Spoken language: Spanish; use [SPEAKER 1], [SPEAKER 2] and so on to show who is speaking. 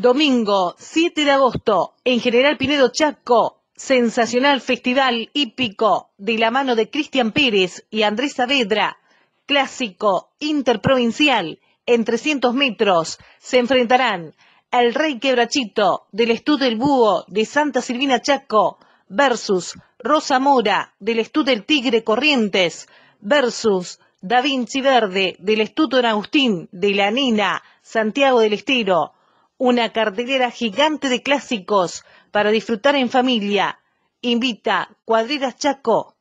[SPEAKER 1] Domingo 7 de agosto, en General Pinedo Chaco, sensacional festival hípico de la mano de Cristian Pérez y Andrés Saavedra, clásico interprovincial en 300 metros, se enfrentarán al Rey Quebrachito del Estud del Búho de Santa Silvina Chaco versus Rosa Mora del Estud del Tigre Corrientes versus Da Vinci Verde del Estudio Don Agustín de la Nina, Santiago del Estero una cartelera gigante de clásicos para disfrutar en familia. Invita Cuadrillas Chaco.